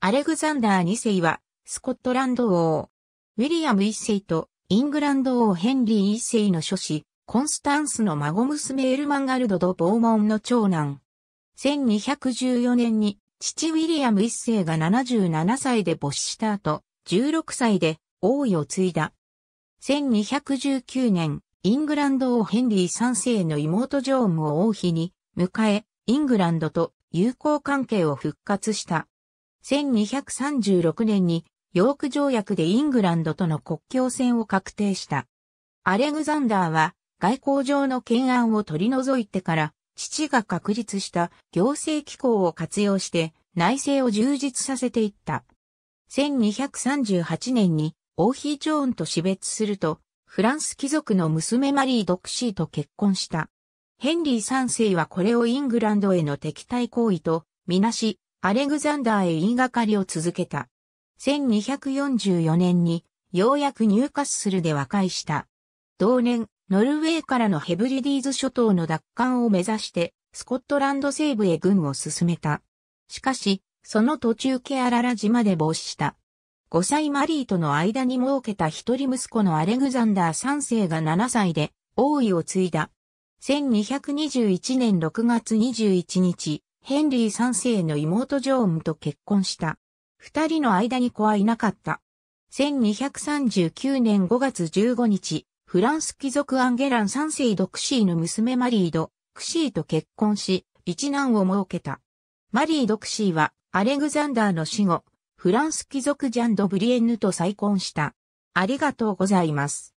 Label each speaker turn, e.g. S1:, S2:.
S1: アレグザンダー2世は、スコットランド王。ウィリアム1世と、イングランド王ヘンリー1世の諸子、コンスタンスの孫娘エルマンガルドとボーモンの長男。1214年に、父ウィリアム1世が77歳で没した後、16歳で王位を継いだ。1219年、イングランド王ヘンリー3世の妹ジョームを王妃に迎え、イングランドと友好関係を復活した。1236年にヨーク条約でイングランドとの国境線を確定した。アレグザンダーは外交上の懸案を取り除いてから父が確立した行政機構を活用して内政を充実させていった。1238年に王妃ジョーンと死別すると、フランス貴族の娘マリー・ドクシーと結婚した。ヘンリー3世はこれをイングランドへの敵対行為とみなし、アレグザンダーへ言いがかりを続けた。1244年に、ようやくニューカッスルで和解した。同年、ノルウェーからのヘブリディーズ諸島の奪還を目指して、スコットランド西部へ軍を進めた。しかし、その途中ケアララ島で防止した。5歳マリーとの間に設けた一人息子のアレグザンダー3世が7歳で王位を継いだ。1221年6月21日、ヘンリー三世の妹ジョーンと結婚した。二人の間に子はいなかった。1239年5月15日、フランス貴族アンゲラン三世ドクシーの娘マリード、クシーと結婚し、一男を設けた。マリードクシーは、アレグザンダーの死後、フランス貴族ジャンド・ブリエンヌと再婚した。ありがとうご
S2: ざいます。